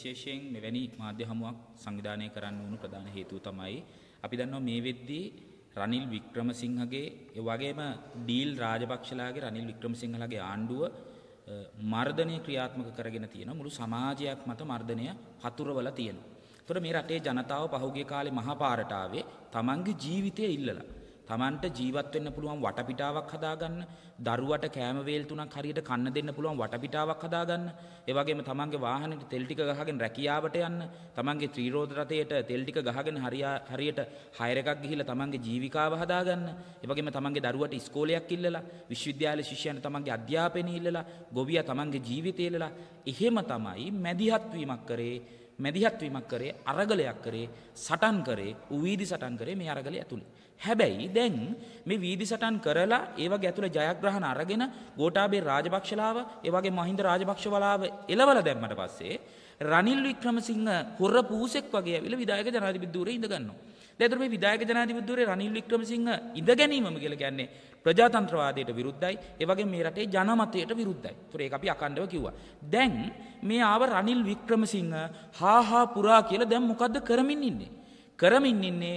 විශේෂයෙන් මෙවැනි මාධ්‍ය හමුවක් සංවිධානය කරන්න වුණු ප්‍රධාන හේතුව තමයි අපි දන්නවා මේ වෙද්දී රනිල් වික්‍රමසිංහගේ ඒ වගේම ඩීල් රාජපක්ෂලාගේ රනිල් වික්‍රමසිංහලාගේ ආණ්ඩුව මර්ධනය ක්‍රියාත්මක කරගෙන තියෙන මුළු සමාජයක් මත මර්ධනය හතුරවලා තියෙනවා. ඒතර මේ රටේ ජනතාව පහුගිය කාලේ මහපාරට ආවේ තමන්ගේ ජීවිතය ඉල්ලලා. Tamanට ජීවත් වෙන්න පුළුවන් වටපිටාවක් හදාගන්න, දරුවට කෑම වේල් තුනක් හරියට කන්න දෙන්න පුළුවන් වටපිටාවක් හදාගන්න. ඒ වගේම Tamanගේ වාහනේට තෙල් ටික ගහගෙන රැකියාවට යන්න, Tamanගේ ත්‍රිරෝද රථයට තෙල් ටික ගහගෙන හරියට හයර එකක් ගිහිල්ලා Tamanගේ ජීවිකාව හදාගන්න. ඒ වගේම Tamanගේ දරුවට ඉස්කෝලයක් ඉල්ලලා, විශ්වවිද්‍යාල ශිෂ්‍යයන්ට Tamanගේ අධ්‍යාපනය ඉල්ලලා, ගොවියා Tamanගේ ජීවිතය ඉල්ලලා, එහෙම තමයි මැදිහත් වීමක් කරේ. මැදිහත්වීමක් කරේ අරගලයක් කරේ සටන් කරේ උවීදි සටන් කරේ මේ අරගලය ඇතුළේ හැබැයි දැන් මේ වීදි සටන් කරලා ඒවගේ ඇතුළ ජයග්‍රහණ අරගෙන ගෝඨාභය රාජපක්ෂලාව ඒ වගේ මහින්ද රාජපක්ෂවලාව එලවලා දැම්මට පස්සේ රනිල් වික්‍රමසිංහ හොර පූසෙක් වගේ ඇවිල්ලා විධායක ජනාධිපතිවරේ ඉඳ ගන්නවා. දැන් මේ විධායක ජනාධිපතිවරේ රනිල් වික්‍රමසිංහ ඉඳ ගැනීමම කියලා කියන්නේ ප්‍රජාතන්ත්‍රවාදයට විරුද්ධයි ඒ වගේ මේ රටේ ජනමතයට විරුද්ධයි. ඒතර ඒක අපි අකණ්ඩව කිව්වා. දැන් මේ ආව රනිල් වික්‍රමසිංහ හා හා පුරා කියලා දැන් මොකද්ද කරමින් ඉන්නේ? කරමින් ඉන්නේ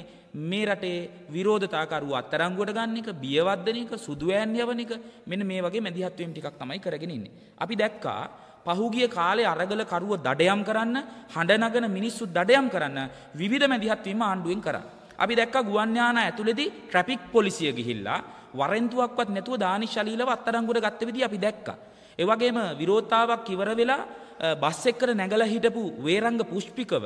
මේ රටේ විරෝධතාකරු අත්තරංගුවට ගන්න එක බියවර්ධන එක සුදුවෑන් යවන එක මෙන්න මේ වගේ මැදිහත්වීම් ටිකක් තමයි කරගෙන ඉන්නේ. අපි දැක්කා පහුගිය කාලේ අරගල කරුව දඩයම් කරන්න හඬ නගන මිනිස්සු දඩයම් කරන්න විවිධ මැදිහත්වීම ආණ්ඩුවෙන් කරා. අපි දැක්කා ගුවන් යානා ඇතුළේදී ට්‍රැෆික් පොලිසිය ගිහිල්ලා වරෙන්තුවක්වත් නැතුව දානිශාලීලව අත්තරංගුවට ගත්ත විදිහ අපි දැක්කා. ඒ වගේම විරෝධතාවක් ඉවර වෙලා බස් එක්කර නැගලා හිටපු වේරංග පුෂ්පිකව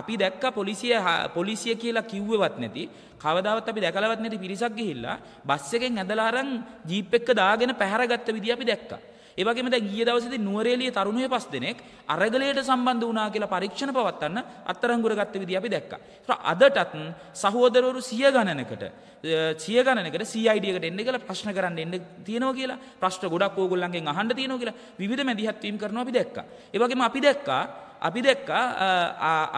අපි දැක්ක පොලිසිය පොලිසිය කියලා කිව්වෙවත් නැති කවදාවත් අපි දැකලවත් නැති පිරිසක් ගිහිල්ලා බස් එකෙන් ඇදලා අරන් ජීප් එක දාගෙන පැහැරගත්ත විදිය අපි දැක්කා. ඒවගේම දැ ගිය දවසේදී නුවරඑළිය තරුණයෝ පස් දෙනෙක් අරගලයට සම්බන්ධ වුණා කියලා පරීක්ෂණ පවත්වන්න අත්තරංගුර ගත්ත විදිහ අපි දැක්කා. ඒතර අදටත් සහෝදරවරු සිය ගණනකට සිය ගණනකට CID එකට එන්න කියලා ප්‍රශ්න කරන්න එන්න තියෙනවා කියලා ප්‍රශ්න ගොඩක් ඕගොල්ලන්ගෙන් අහන්න තියෙනවා කියලා විවිධ මැදිහත්වීම් කරනවා අපි දැක්කා. ඒ වගේම අපි දැක්කා අපි දැක්කා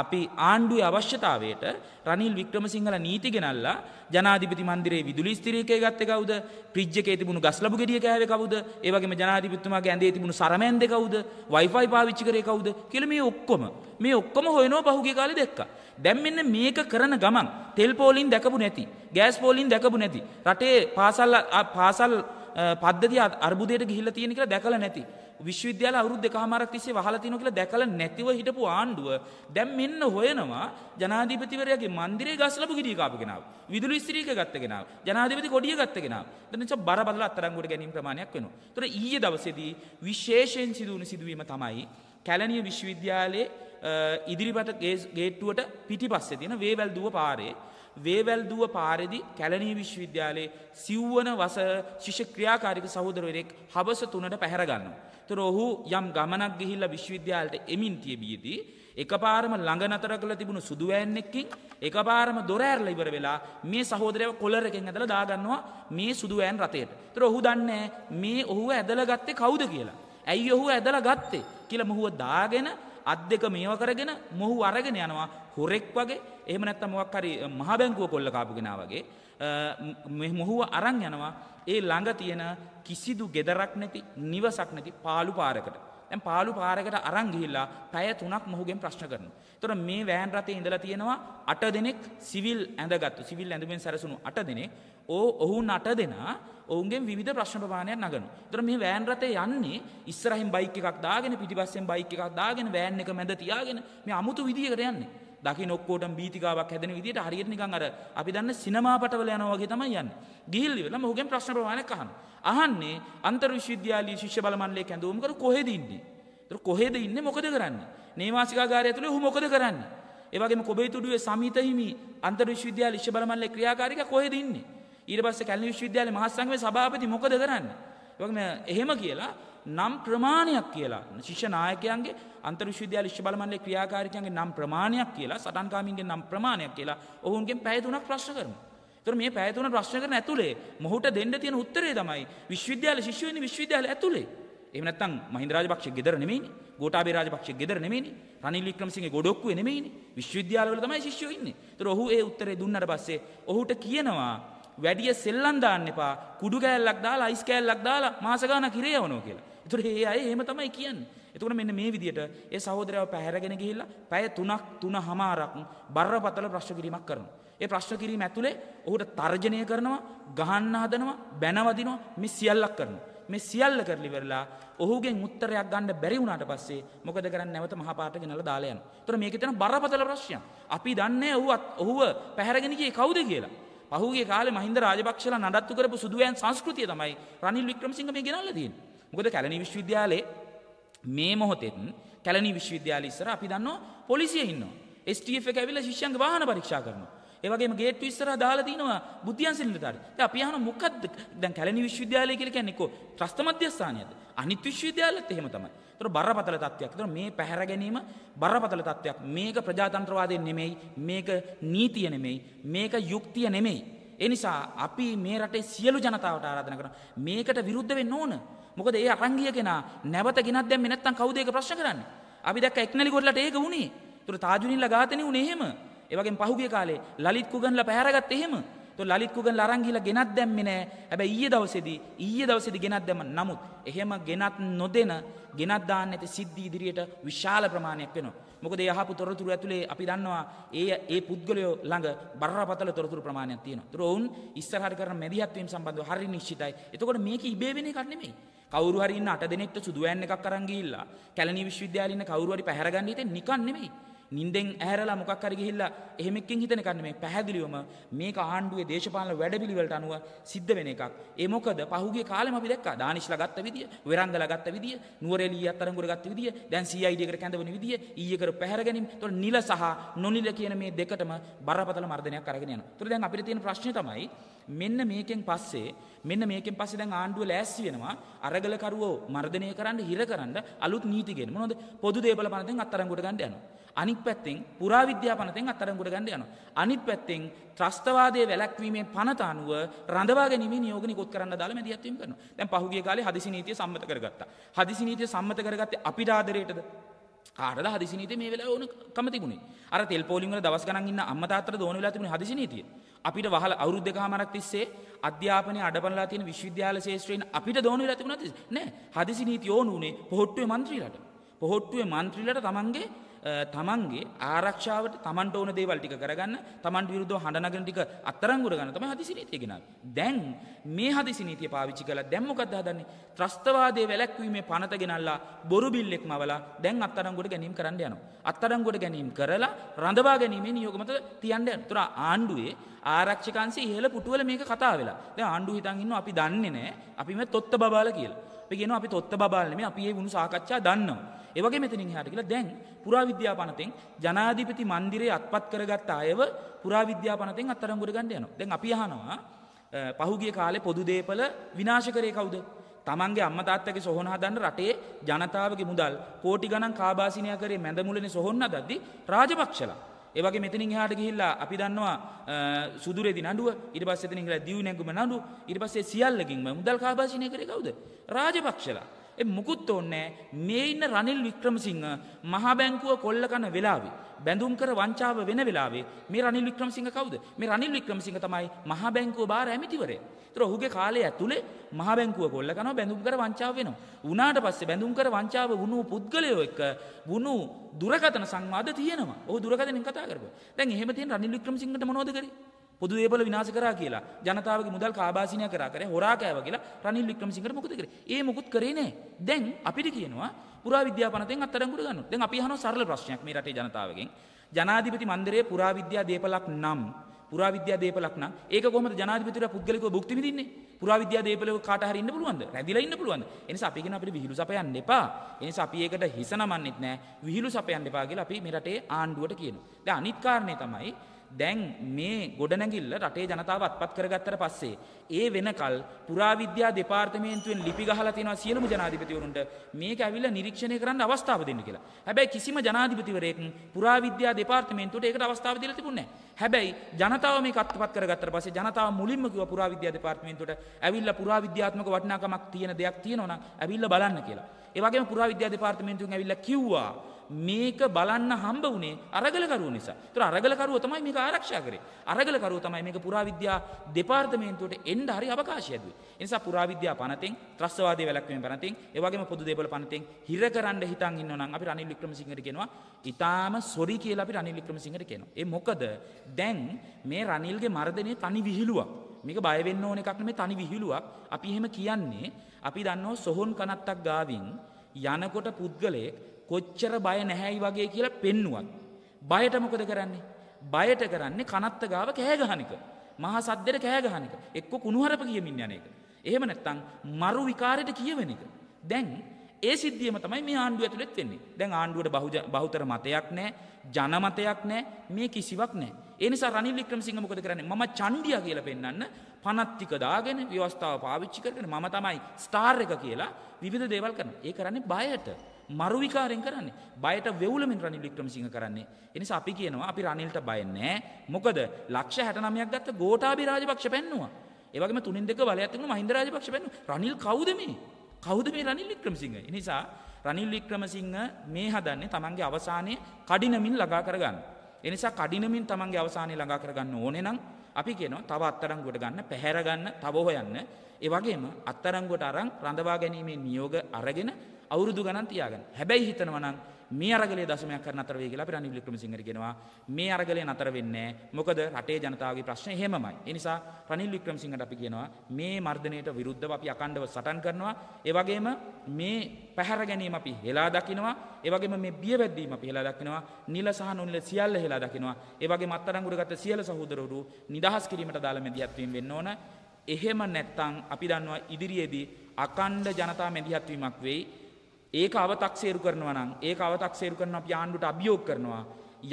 අපි ආණ්ඩුවේ අවශ්‍යතාවයට රනිල් වික්‍රමසිංහල නීති ගෙනල්ලා ජනාධිපති මන්දිරේ විදුලි ස්ථිරේකය ගත්තේ කවුද? ෆ්‍රිජ් එකේ තිබුණු ගස් ලබු ගෙඩිය කෑවේ කවුද? ඒ වගේම ජනාධිපතිතුමාගේ ඇඳේ තිබුණු සරමැන්දේ කවුද? Wi-Fi පාවිච්චි කරේ කවුද? කියලා මේ ඔක්කොම මේ ඔක්කොම හොයනවා පහුගිය කාලේ දැක්කා. දැන් මෙන්න මේක කරන ගමන් තෙල් පෝලින් දැකපු නැති, ගෑස් පෝලින් දැකපු නැති, රටේ පාසල් පාසල් පද්ධති අර්බුදයට ගිහිල තියෙන කියලා දැකල නැති. විශ්වවිද්‍යාල අවුරුද් දෙකහමාරක් තිස්සේ වහලා තියෙනවා කියලා දැකලා නැතිව හිටපු ආණ්ඩුව දැන් මෙන්න හොයනවා ජනාධිපතිවරයාගේ මන්දිරේ ගස්ලපු ගිරිය කාපු කෙනාව. විදුලි ස්ත්‍රීක ගත්ත කෙනාව. ජනාධිපති කොඩිය ගත්ත කෙනාව. දැන් නිසා බර බදලා අත්තරංගුවට ගැනීම ප්‍රමාණයක් වෙනවා. ඒතර ඊයේ දවසේදී විශේෂයෙන් සිදු වුණු සිදුවීම තමයි කැලණිය විශ්වවිද්‍යාලයේ ඉදිරිපට ගේට්ටුවට පිටිපස්සේ තියෙන වේවැල් දුව පාරේ වේවැල්දුව පාරදි කැලනී විශ්වවිද්‍යාලයේ සිව්වන වස ශිෂ ක්‍රියාකාරික සහෝදරවරෙක් හබස තුනට පැහැරගන්න. තොර ඔහු යම් ගමනක් ගිහිල්ල විශ්වවිද්‍යාලට එමින් තියබියදී. එක පාරම ළඟනතර කළ තිබුණු සුදුවෑන්නෙක්කින් එක පාරම දොරෑරල ඉවර වෙලා මේ සහෝදරයව කොල්ලරකෙන් ඇදල දාගන්නවා මේ සුදුවෑන් රතයට. තොර ඔහු දන්නේ මේ ඔහුව ඇදල ගත්තේ කවුද කියලා. ඇයි ඔහු ඇදල ගත්තේ කියල මොහුව දාගෙන අත් දෙක මේව කරගෙන මොහු අරගෙන යනවා හොරෙක් වගේ එහම නැත්තම මොක් හරි මහ බැංගුව කොල්ල කාපුගෙනා වගේ මොහුව අරන් යනවා ඒ ළඟ තියෙන කිසිදු ගෙදරක් නැති නිවසක් නැති පාලු පාරකට ඇම් පාලු පාරකට අරංගිහිල්ලා පැය තුනක් මොහුගෙන් ප්‍රශ්න කරන. තොර මේ වෑන් රතේ ඉඳලා තියෙනවා අට දෙනෙක් සිවිල් ඇඳගත්තු සිවිල් ඇඳුමෙන් සැරසුණු අට දෙනෙ ඕ ඔහු නට දෙනා ඔවුන්ගේ විධ ප්‍රශ්නපානයක් නගන. තොර මේ වෑන් රතේ යන්නේ ඉස්සරහින් බයික එකක් දාගෙන පිටිපස්සෙන් බයික එකක් දාගෙන වෑන් එක මැද තියාගෙන මේ අමුතු විදිහකට යන්නේ. දකින ඔක්කෝටම බීතිකාවක් හැදෙන විදිහට හරියට නිකන් අර අපි දන්න සිනමා පටවල යනවා වගේ තමයි යන්නේ. ගිහිල්ලි වෙලා මොහුගෙන් ප්‍රශ්න ප්‍රමාණයක් අහන. අහන්නේ අන්තර් විශ්වවිද්‍යාලීය ශිෂ්‍ය බල මණ්ඩලයේ කැඳවුම් කර කොහෙද ඉන්නේ? ඒතර කොහෙද ඉන්නේ මොකද කරන්නේ? නේවාසිකාගාරය ඇතුලේ ඔහු මොකද කරන්නේ? ඒ වගේම කොබේතුඩුවේ සමිත හිමි අන්තර් විශ්වවිද්‍යාලීය ශිෂ්‍ය බල මණ්ඩලයේ ක්‍රියාකාරිකා කොහෙද ඉන්නේ? ඊට පස්සේ කැලණි විශ්වවිද්‍යාලයේ මහා සංඝමේ සභාපති මොකද කරන්නේ? ඒ වගේම එහෙම කියලා නම් ප්‍රමාණයක් කියලා ශිෂ්‍ය නායකයන්ගේ අන්තර් විශ්වවිද්‍යාල ශිෂ්‍ය බලමණ්ඩලයේ ක්‍රියාකාරීකයන්ගේ නම් ප්‍රමාණයක් කියලා සටන්කාමීන්ගේ නම් ප්‍රමාණයක් කියලා ඔවුන්ගෙන් පැය තුනක් ප්‍රශ්න කරමු. ඒතර මේ පැය තුන ප්‍රශ්න කරන ඇතුලේ මොහුට දෙන්න තියෙන උත්තරේ තමයි විශ්වවිද්‍යාල ශිෂ්‍ය වෙන්නේ විශ්වවිද්‍යාල ඇතුලේ. එහෙම නැත්නම් මහින්ද රාජපක්ෂේ ගෙදර නෙමෙයිනේ. ගෝඨාභය රාජපක්ෂේ ගෙදර නෙමෙයිනේ. රනිල් වික්‍රමසිංහගේ ගොඩොක්කුවේ නෙමෙයිනේ. විශ්වවිද්‍යාලවල තමයි ශිෂ්‍යෝ ඉන්නේ. ඒතර ඔහු ඒ උත්තරේ දුන්නාට පස්සේ ඔහුට කියනවා වැඩිය සෙල්ලම් දාන්න එපා. කුඩු කෑල්ලක් දාලා අයිස් කෑල්ලක් දාලා මාස ගාණක් ඉරේ යවනවා කියලා. එතකොට ඒ අය එහෙම තමයි කියන්නේ. එතකොට මෙන්න මේ විදිහට ඒ සහෝදරයව පැහැරගෙන ගිහිල්ලා පැය 3ක් 3හමාරක් බරපතල ප්‍රශ්න කිරීමක් කරනවා. ඒ ප්‍රශ්න කිරීම ඇතුලේ ඔහුට තර්ජනය කරනවා, ගහන්න හදනවා, බැනවදිනවා, මේ සියල්ලක් කරනවා. මේ සියල්ල කරලි වෙරලා ඔහුගෙන් උත්තරයක් ගන්න බැරි වුණාට පස්සේ මොකද කරන්නේ නැවත මහා පාට ගෙනල්ලා දාලා යනවා. ඒතර මේකේ තියෙන බරපතල ප්‍රශ්නයක්. අපි දන්නේ ඔහුවත් ඔහුව පැහැරගෙන ගියේ කවුද කියලා. පහුගිය කාලේ මහින්ද රාජපක්ෂලා නඩත්තු කරපු සුදුවෑන් සංස්කෘතිය තමයි රනිල් වික්‍රමසිංහ මේ ගෙනල්ලා තියෙන්නේ. මොකද කැලණි විශ්වවිද්‍යාලයේ මේ මොහොතෙත් කැලණි විශ්වවිද්‍යාලය ඉස්සර අපි දන්නවා පොලිසිය ඉන්නවා. STF එක ඇවිල්ලා ශිෂ්‍යයන්ගේ වාහන පරීක්ෂා කරනවා. ඒ වගේම ගේට්ටු ඉස්සරහා දාලා තිනවා බුද්ධියන් සිලින්ඩරේ. දැන් අපි අහන මොකද්ද? දැන් කැලණි විශ්වවිද්‍යාලය කියලා කියන්නේ කො ත්‍රස්ත මධ්‍යස්ථානයද? අනිත් විශ්වවිද්‍යාලෙත් එහෙම තමයි. ඒතර බරපතල තත්වයක්. ඒතර මේ පැහැර ගැනීම බරපතල තත්වයක්. මේක ප්‍රජාතන්ත්‍රවාදය නෙමෙයි, මේක නීතිය නෙමෙයි, මේක යුක්තිය නෙමෙයි. ඒ නිසා අපි මේ රටේ සියලු ජනතාවට ආරාධනා කරනවා මේකට විරුද්ධ වෙන්න ඕන. මොකද ඒ අරන් ගිය කෙනා නැවත ගෙනත් දැම්මේ නැත්තම් කවුද ඒක ප්‍රශ්න කරන්නේ? අපි දැක්ක එක්නලි ගොඩලට ඒක වුණේ. ඒතර තාජුනින්ලා ඝාතනෙ වුණේ එහෙම. ඒ වගේම පහුගිය කාලේ ලලිත් කුගන්ලා පැහැරගත්තේ එහෙම. ඒතර ලලිත් කුගන්ලා අරන් ගිහලා ගෙනත් දැම්මේ නෑ. හැබැයි ඊයේ දවසේදී ඊයේ දවසේදී ගෙනත් දැම්ම. නමුත් එහෙම ගෙනත් නොදෙන ගෙනත් දාන්න ඇති සිද්ධි ඉදිරියට විශාල ප්‍රමාණයක් වෙනවා. මොකද ඒ අහපු තොරතුරු ඇතුලේ අපි දන්නවා ඒ ඒ පුද්ගලයෝ ළඟ බරපතල තොරතුරු ප්‍රමාණයක් තියෙනවා. ඒතර ඔවුන් ඉස්සරහට කරන මැදිහත් වීම සම්බන්ධව හරි නිශ්චිතයි. එතකොට මේක ඉබේ වෙන එකක් නෙමෙයි. කවුරු හරි ඉන්න අට දෙනෙක්ට සුදු වෑන් එකක් අරන් ගිහිල්ලා කැලණි විශ්වවිද්‍යාලේ ඉන්න කවුරු හරි පැහැරගන්න හිතේ නිකන් නෙමෙයි නින්දෙන් ඇහැරලා මොකක් හරි ගිහිල්ලා එහෙම එක්කෙන් හිතන එකන්නේ මේ පැහැදිලිවම මේක ආණ්ඩුවේ දේශපාලන වැඩපිළිවෙලට අනුව සිද්ධ වෙන එකක්. ඒ මොකද පහුගිය කාලෙම අපි දැක්කා දානිෂ්ලා ගත්ත විදිය, වෙරන්දලා ගත්ත විදිය, නුවරඑළිය අතරඟුර ගත්ත විදිය, දැන් CID එකට කැඳවන විදිය, ඊයේ කර පැහැර ගැනීම. ඒතකොට නිල සහ නොනිල කියන මේ දෙකටම බරපතල මර්ධනයක් අරගෙන යනවා. ඒතකොට දැන් අපිට තියෙන ප්‍රශ්නේ තමයි මෙන්න මේකෙන් පස්සේ මෙන්න මේකෙන් පස්සේ දැන් ආණ්ඩුව ලෑස්ති වෙනවා අරගලකරුවෝ මර්ධනය කරන්න හිර කරන්න අලුත් නීති ගෙන මොනවද පොදු දේපල පනතෙන් අත්අඩංගුවට ගන්න යනවා අනිත් පැත්තෙන් පුරාවිද්‍යා පනතෙන් අත්තරංගුට ගන්න යනවා. අනිත් පැත්තෙන් ත්‍රස්තවාදයේ වැළැක්වීමේ පනත අනුව රඳවා ගැනීමේ නියෝග නිකුත් කරන්න දාලා මැදිහත් වීම කරනවා. දැන් පහුගිය කාලේ හදිසි නීතිය සම්මත කරගත්තා. හදිසි නීතිය සම්මත කරගත්තේ අපිට ආදරයටද? කාටද හදිසි නීතිය මේ වෙලාව ඕනකම තිබුණේ? අර තෙල් පෝලිං වල දවස් ගණන් ඉන්න අම්මා තාත්තට දෝන වෙලා තිබුණේ හදිසි නීතිය. අපිට වහල අවුරුදු දෙකමාරක් තිස්සේ අධ්‍යාපනයේ අඩබලලා තියෙන විශ්වවිද්‍යාල ශාස්ත්‍රයෙන් අපිට දෝන වෙලා තිබුණාද? නෑ. හදිසි නීතිය ඕන උනේ පොහොට්ටුවේ മന്ത്രിලට. පොහොට්ටුවේ മന്ത്രിලට තමන්ගේ තමන්ගේ ආරක්ෂාවට තමන්ට ඕන දේවල් ටික කරගන්න තමන්ට විරුද්ධව හඬනගෙන ටික අත්තරංගුර ගන්න තමයි හදිසි නීතිය ගෙනාවේ දැන් මේ හදිසි නීතිය පාවිච්චි කරලා දැන් මොකද්ද හදන්නේ ත්‍රස්තවාදයේ වැළැක්වීමේ පනත ගෙනල්ලා බොරු බිල්ලෙක් මවලා දැන් අත්තරංගුර ගැනීම කරන්න යනවා අත්තරංගුර ගැනීම කරලා රඳවා ගැනීමේ නියෝග මත තියන්න යනවා ඒතර ආණ්ඩුවේ ආරක්ෂකංශය ඉහළ පුටුවල මේක කතා වෙලා දැන් ආණ්ඩුව හිතන් ඉන්නවා අපි දන්නේ නැහැ අපි මේ තොත්ත බබාල කියලා අපි කියනවා අපි තොත්ත බබාල නෙමෙයි අපි මේ වුණු සාකච්ඡා දන්නවා ඒවගේ මෙතනින් හට කියලා දැන් පුරාවිද්‍යාපනතෙන් ජනාධිපති මන්දිරේ අත්පත් කරගත් අයව පුරාවිද්‍යාපනතෙන් අත්තරංගුට ගන්න යනවා. දැන් අපි අහනවා පහුගිය කාලේ පොදු දේපල විනාශ කරේ කවුද? තමන්ගේ අම්ම තාත්තගේ සොහොන හදන්න රටේ ජනතාවගේ මුදල් කෝටි ගණන් කාබාසිනය කරේ මැදමුලනේ සොහොන් හදද්දි රාජපක්ෂලා ඒවගේ මෙතනින් එහාට ගිහිල්ලා අපි දන්නවා සුදුරේදි නඩුව ඊට පස්සේ එතනින් ගිහලා දිවි නැගුම නඩු ඊට පස්සේ සියල්ලකින්ම මුදල් කාබාසිනය කරේ කවුද රාජපක්ෂලා එ මොකුත් ඕන්නෑ මේ ඉන්න රනිල් වික්‍රමසිංහ මහා බැංකුව කොල්ල කන වෙලාවේ බැඳුම් කර වංචාව වෙන වෙලාවේ මේ රනිල් වික්‍රමසිංහ කවුද මේ රනිල් වික්‍රමසිංහ තමයි මහා බැංකුව බාර ඇමතිවරය තර ඔහුගේ කාලය ඇතුළේ මහා බැංකුව කොල්ල කනවා බැඳුම් කර වංචාව වෙනවා උනාට පස්සේ බැඳුම් කර වංචාව වුණු පුද්ගලයෝ එක්ක වුණු දුරකතන සංවාද තියෙනවා ඔහු දුරකතනින් කතා කරපුවා දැන් එහෙම තියෙන රනිල් වික්‍රමසිංහට මොනවද කරේ පොදු දේපල විනාශ කරා කියලා ජනතාවගේ මුදල් කාබාසිනය කරා කරේ හොරා කෑව කියලා රනිල් වික්‍රමසිංහට මොකද කරේ? ඒ මොකුත් කරේ නෑ. දැන් අපිට කියනවා පුරා විද්‍යාපනතෙන් අත්අඩංගුවට ගන්න. දැන් අපි අහන සරල ප්‍රශ්නයක් මේ රටේ ජනතාවගෙන්. ජනාධිපති මන්දිරයේ පුරා විද්‍යා දේපලක් නම් පුරා විද්‍යා දේපලක් නම් ඒක කොහොමද ජනාධිපතිතුරා පුද්ගලිකව භුක්ති විඳින්නේ? පුරා විද්‍යා දේපලව කාට හරි ඉන්න පුළුවන්ද? රැඳිලා ඉන්න පුළුවන්ද? ඒ නිසා අපි කියන අපිට විහිළු සපයන්න එපා. ඒ නිසා අපි ඒකට හිස නමන්නෙත් නෑ. විහිළු සපයන්න එපා කියලා අපි මේ රටේ ආණ්ඩුවට කියනවා. දැන් අනිත් කාරණේ තමයි දැන් මේ ගොඩනැගිල්ල රටේ ජනතාව අත්පත් කරගත්තට පස්සේ ඒ වෙනකල් පුරාවිද්‍යා දෙපාර්තමේන්තුවෙන් ලිපි ගහලා තියෙනවා සියලුම ජනාධිපතිවරුන්ට මේක ඇවිල්ලා නිරීක්ෂණය කරන්න අවස්ථාව දෙන්න කියලා. හැබැයි කිසිම ජනාධිපතිවරයෙක් පුරාවිද්‍යා දෙපාර්තමේන්තුවට ඒකට අවස්ථාව දීලා තිබුණේ නැහැ. හැබැයි ජනතාව මේක අත්පත් කරගත්තට පස්සේ ජනතාව මුලින්ම කිව්වා පුරාවිද්‍යා දෙපාර්තමේන්තුවට ඇවිල්ලා පුරාවිද්‍යාත්මක වටිනාකමක් තියෙන දෙයක් තියෙනවා නම් ඇවිල්ලා බලන්න කියලා. ඒ වගේම පුරාවිද්‍යා දෙපාර්තමේන්තුවෙන් ඇවිල්ලා කිව්වා මේක බලන්න හම්බ වනේ අරගලකරුව නිසා තුර අරගලකරුව තමයි මේක ආරක්ෂා කරේ අරගලකරුව තමයි මේක පුරාවිද්‍යා දෙපාර්තමේන්තුවට එන්ඩ හරි අවකාශයදුව. නිසා පුරාවිද්‍යා පනතෙන් ත්‍රස්වාදය වැලක්වෙන් පනතින් ඒවගේ පොදු දෙබල පනතෙන් හිර කරන්න හිතන් ඉන්නවනම් අපි රනිල් වික්‍රමසිංහට කෙනවා ඉතාම සොරි කියලා අපි රනිල් වික්‍රමසිංහට කෙනවා. ඒ මොකද දැන් මේ රනිල්ගේ මර්ධනය තනි විහිළුවක්. මේක බයවෙන්න ඕන එකක් නෙමෙයි තනි විහිළුවක්. අපි එහෙම කියන්නේ අපි දන්නෝ සොහොන් කනත්තක් ගාවින් යනකොට පුද්ගලයෙක් කොච්චර බය නැහැයි වගේ කියලා පෙන්නුවත්. බයට මොකද කරන්නේ. බයට කරන්නේ කනත්ත ගාව කෑගහනික. මහා සද්දෙර කෑගහනික එක්ක කුණුහරප කියමින් යන එක. එහෙම නැත්තං මරු විකාරයට කියවෙන එක. දැන් ඒ සිද්ධියම තමයි මේ ආණ්ඩුව ඇතුළෙත් වෙන්නේ. දැන් ආණ්ඩුවට බහුතර මතයක් නැහැ, ජනමතයක් නැහැ, මේ කිසිවක් නැහැ. ඒ නිසා රනිල් වික්‍රමසිංහ මොකද කරන්නේ? මම චණ්ඩියා කියලා පෙන්වන්න පනත්තික දාගෙන ව්‍යවස්ථාව පාවිච්චි කරගෙන මම තමයි ස්ටාර් එක කියලා විවිධ දේවල් කරනවා. ඒ කරන්නේ බයට. මරු විකාරයෙන් කරන්නේ. බයට වෙවුලමින් රනිල් වික්‍රමසිංහ කරන්නේ. එනිසා අපි කියනවා අපි රනිල්ට බය නැහැ. මොකද ලක්ෂ 69ක් ගත්ත ගෝඨාභය රාජපක්ෂ පැන්නුවා. ඒ වගේම තුනින් දෙක බලයත් තිබුණා මහින්ද රාජපක්ෂ පැන්නුවා. රනිල් කවුද මේ? කවුද මේ රනිල් වික්‍රමසිංහ? ඒ නිසා රනිල් වික්‍රමසිංහ මේ හදන්නේ තමන්ගේ අවසානයේ කඩිනමින් ළඟා කරගන්න. ඒ නිසා කඩිනමින් තමන්ගේ අවසානයේ ළඟා කරගන්න ඕනේ නම් අපි කියනවා තව අත්තරංගුවට ගන්න, පැහැර ගන්න, තව හොයන්න. ඒ වගේම අත්තරංගුවට අරන් රඳවා ගැනීමේ නියෝග අරගෙන අවුරුදු ගණන් තියාගෙන. හැබැයි හිතනවා නම් මේ අරගලේ දශමයක් කරන අතර වෙයි කියලා අපි රනිල් වික්‍රමසිංහට කියනවා. මේ අරගලේ නතර වෙන්නේ මොකද රටේ ජනතාවගේ ප්‍රශ්නේ එහෙමමයි. ඒ නිසා රනිල් වික්‍රමසිංහට අපි කියනවා මේ මර්ධනයට විරුද්ධව අපි අකණ්ඩව සටන් කරනවා. ඒ වගේම මේ පැහැර ගැනීම අපි හෙලා දකිනවා. ඒ වගේම මේ බියවැද්දීම අපි හෙලා දකිනවා. නිල සහ නොනිල සියල්ල හෙලා දකිනවා. ඒ වගේම අත්අඩංගුවට ගත්ත සියලු සහෝදරවරු නිදහස් කිරීමට දාලා මැදිහත් වීම වෙන්න ඕන. එහෙම නැත්තම් අපි දන්නවා ඉදිරියේදී අකණ්ඩ ජනතා මැදිහත්වීමක් වෙයි ඒක අවතක්සේරු කරනවා නම් ඒක අවතක්සේරු කරන අපි ආණ්ඩුවට අභියෝග කරනවා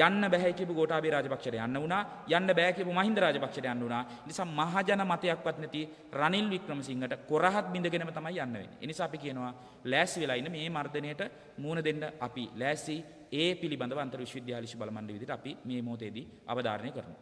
යන්න බෑ කියපු ගෝඨාභය රාජපක්ෂට යන්න වුණා යන්න බෑ කියපු මහින්ද රාජපක්ෂට යන්න වුණා නිසා මහජන මතයක්වත් නැති රනිල් වික්‍රමසිංහට කොරහත් බිඳගෙනම තමයි යන්න වෙන්නේ ඒ නිසා අපි කියනවා ලෑස්ති වෙලා ඉන්න මේ මර්ධනයට මූණ දෙන්න අපි ලෑස්ති ඒ පිළිබඳව අන්තර විශ්වවිද්‍යාල විශ්ව බල මණ්ඩල විදිහට අපි මේ මොහොතේදී අවධාරණය කරනවා